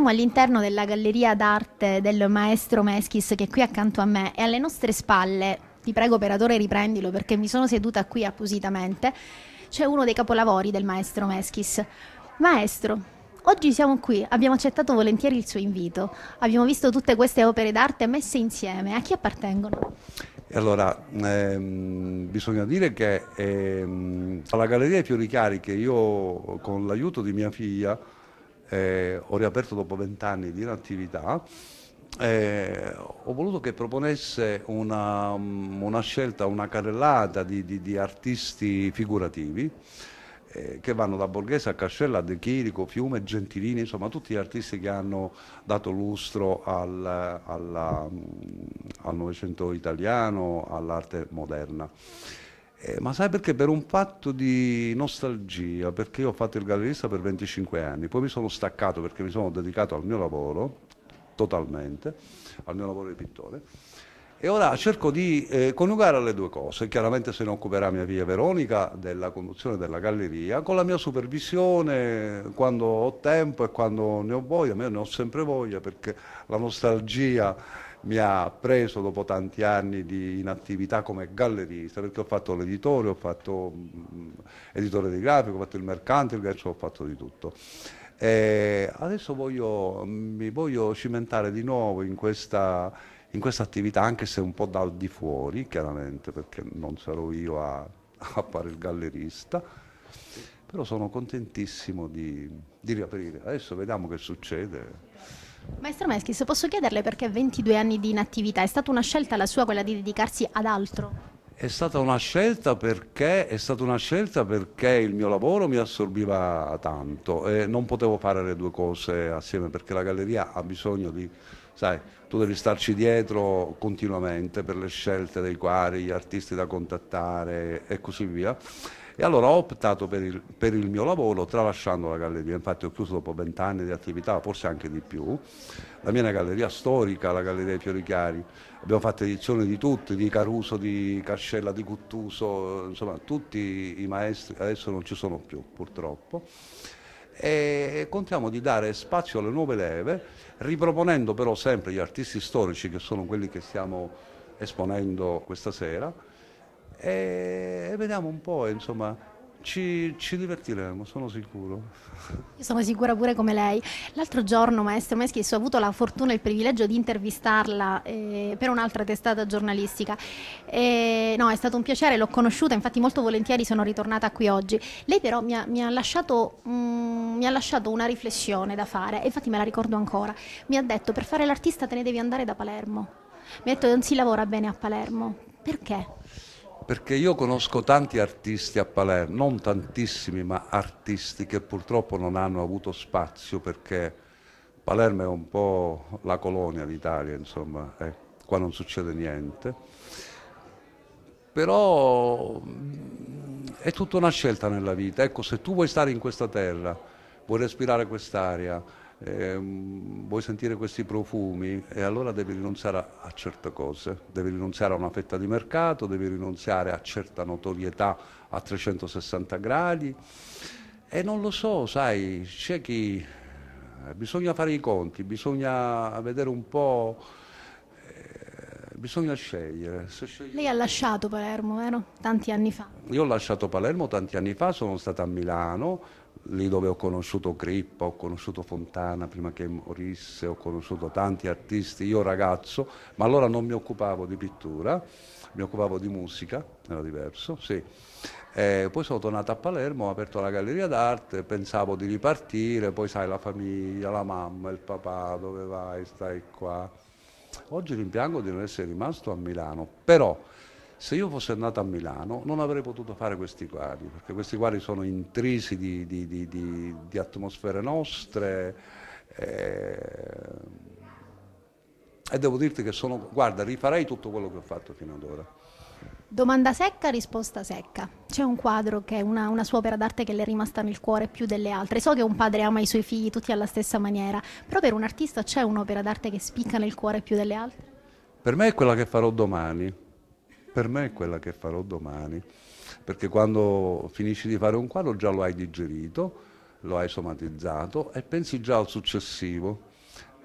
siamo all'interno della galleria d'arte del maestro Meschis che è qui accanto a me e alle nostre spalle, ti prego operatore riprendilo perché mi sono seduta qui appositamente, c'è uno dei capolavori del maestro Meschis. Maestro, oggi siamo qui, abbiamo accettato volentieri il suo invito, abbiamo visto tutte queste opere d'arte messe insieme, a chi appartengono? Allora, ehm, bisogna dire che ehm, alla Galleria Fioricari, che io con l'aiuto di mia figlia, eh, ho riaperto dopo vent'anni di inattività, eh, ho voluto che proponesse una, mm, una scelta, una carrellata di, di, di artisti figurativi eh, che vanno da Borghese a Cascella, De Chirico, Fiume, Gentilini, insomma tutti gli artisti che hanno dato lustro al, alla, mm, al Novecento italiano, all'arte moderna. Eh, ma sai perché? Per un fatto di nostalgia, perché io ho fatto il gallerista per 25 anni, poi mi sono staccato perché mi sono dedicato al mio lavoro, totalmente, al mio lavoro di pittore, e ora cerco di eh, coniugare le due cose. Chiaramente se ne occuperà mia figlia Veronica della conduzione della galleria, con la mia supervisione quando ho tempo e quando ne ho voglia, ma io ne ho sempre voglia perché la nostalgia mi ha preso dopo tanti anni di inattività come gallerista, perché ho fatto l'editore, ho fatto mm, editore di grafico, ho fatto il mercante, il ghiaccio, ho fatto di tutto. E adesso voglio, mi voglio cimentare di nuovo in questa, in questa attività, anche se un po' dal di fuori, chiaramente, perché non sarò io a, a fare il gallerista, però sono contentissimo di, di riaprire. Adesso vediamo che succede. Maestro Meschis, posso chiederle perché 22 anni di inattività, è stata una scelta la sua quella di dedicarsi ad altro? È stata una scelta perché, è stata una scelta perché il mio lavoro mi assorbiva tanto e non potevo fare le due cose assieme perché la galleria ha bisogno di, sai, tu devi starci dietro continuamente per le scelte dei quadri, gli artisti da contattare e così via. E allora ho optato per il, per il mio lavoro tralasciando la galleria, infatti ho chiuso dopo vent'anni di attività, forse anche di più. La mia è una galleria storica, la galleria dei Fiori Chiari, abbiamo fatto edizioni di tutti, di Caruso, di Cascella, di Cuttuso, insomma tutti i maestri, adesso non ci sono più purtroppo e contiamo di dare spazio alle nuove leve, riproponendo però sempre gli artisti storici che sono quelli che stiamo esponendo questa sera e vediamo un po' insomma ci, ci, divertiremo, sono sicuro. Io sono sicura pure come lei. L'altro giorno, maestro Meschis, ho avuto la fortuna e il privilegio di intervistarla eh, per un'altra testata giornalistica. Eh, no, è stato un piacere, l'ho conosciuta, infatti molto volentieri sono ritornata qui oggi. Lei però mi ha, mi ha, lasciato, mh, mm, mi ha lasciato, una riflessione da fare, e infatti me la ricordo ancora. Mi ha detto, per fare l'artista te ne devi andare da Palermo. Mi ha detto, non si lavora bene a Palermo. Perché? perché io conosco tanti artisti a Palermo, non tantissimi, ma artisti che purtroppo non hanno avuto spazio perché Palermo è un po' la colonia d'Italia, insomma, eh, qua non succede niente. Però mm, è tutta una scelta nella vita, ecco, se tu vuoi stare in questa terra, vuoi respirare quest'aria, eh, vuoi sentire questi profumi e allora devi rinunciare a, a certe cose, devi rinunciare a una fetta di mercato, devi rinunciare a certa notorietà a 360 gradi e non lo so, sai, c'è chi eh, bisogna fare i conti, bisogna vedere un po' bisogna scegliere. Scegli... Lei ha lasciato Palermo, vero? Tanti anni fa. Io ho lasciato Palermo tanti anni fa, sono stata a Milano, lì dove ho conosciuto Crippa, ho conosciuto Fontana prima che morisse, ho conosciuto tanti artisti, io ragazzo, ma allora non mi occupavo di pittura, mi occupavo di musica, era diverso, sì. E poi sono tornato a Palermo, ho aperto la galleria d'arte, pensavo di ripartire, poi sai la famiglia, la mamma, il papà, dove vai, stai qua. Oggi rimpiango di non essere rimasto a Milano, però se io fossi andato a Milano non avrei potuto fare questi quadri, perché questi quadri sono intrisi di, di, di, di atmosfere nostre. Eh, e devo dirti che sono, guarda, rifarei tutto quello che ho fatto fino ad ora. Domanda secca, risposta secca c'è un quadro che è una, una sua opera d'arte che le è rimasta nel cuore più delle altre. So che un padre ama i suoi figli tutti alla stessa maniera, però per un artista c'è un'opera d'arte che spicca nel cuore più delle altre? Per me è quella che farò domani. Per me è quella che farò domani. Perché quando finisci di fare un quadro già lo hai digerito, lo hai somatizzato e pensi già al successivo.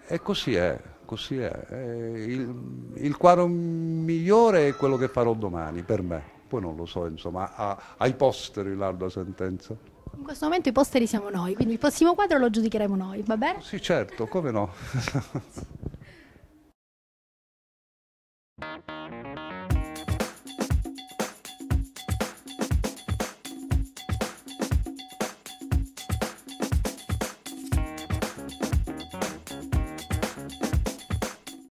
E così è, così è. Il, il quadro migliore è quello che farò domani per me poi non lo so, insomma, a, ai posteri là la sentenza. In questo momento i posteri siamo noi, quindi il prossimo quadro lo giudicheremo noi, va bene? Sì, certo, come no.